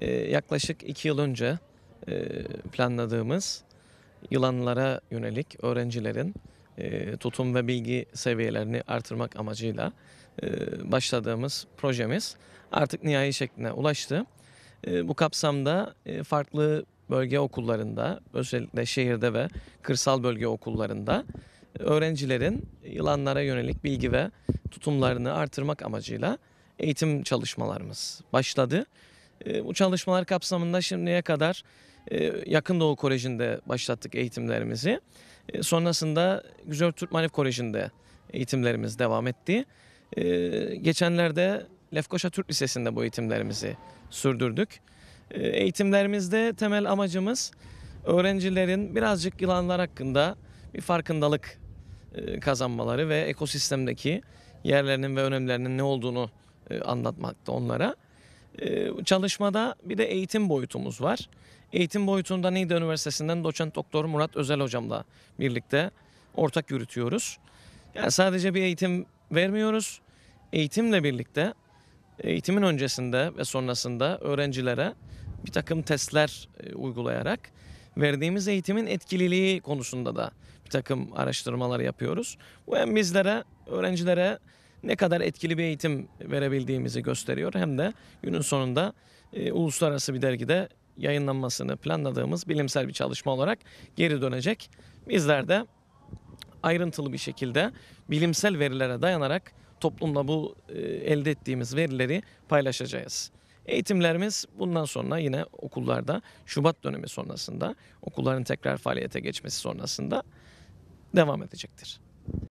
e, yaklaşık iki yıl önce e, planladığımız yılanlara yönelik öğrencilerin e, tutum ve bilgi seviyelerini artırmak amacıyla e, başladığımız projemiz artık nihai şekline ulaştı. E, bu kapsamda e, farklı bölge okullarında özellikle şehirde ve kırsal bölge okullarında e, öğrencilerin yılanlara yönelik bilgi ve tutumlarını artırmak amacıyla eğitim çalışmalarımız başladı. Ee, bu çalışmalar kapsamında şimdiye kadar e, Yakın Doğu Koleji'nde başlattık eğitimlerimizi. E, sonrasında Güzel Türk Manif Koleji'nde eğitimlerimiz devam etti. E, geçenlerde Lefkoşa Türk Lisesi'nde bu eğitimlerimizi sürdürdük. Eğitimlerimizde temel amacımız öğrencilerin birazcık yılanlar hakkında bir farkındalık kazanmaları ve ekosistemdeki yerlerinin ve önemlerinin ne olduğunu anlatmakta onlara. Ee, çalışmada bir de eğitim boyutumuz var. Eğitim boyutunda Niğde Üniversitesi'nden doçent doktor Murat Özel hocamla birlikte ortak yürütüyoruz. Yani sadece bir eğitim vermiyoruz. Eğitimle birlikte eğitimin öncesinde ve sonrasında öğrencilere bir takım testler e, uygulayarak verdiğimiz eğitimin etkililiği konusunda da bir takım araştırmalar yapıyoruz. Bu hem bizlere, öğrencilere ne kadar etkili bir eğitim verebildiğimizi gösteriyor hem de günün sonunda e, uluslararası bir dergide yayınlanmasını planladığımız bilimsel bir çalışma olarak geri dönecek. Bizler de ayrıntılı bir şekilde bilimsel verilere dayanarak toplumla bu e, elde ettiğimiz verileri paylaşacağız. Eğitimlerimiz bundan sonra yine okullarda Şubat dönemi sonrasında okulların tekrar faaliyete geçmesi sonrasında devam edecektir.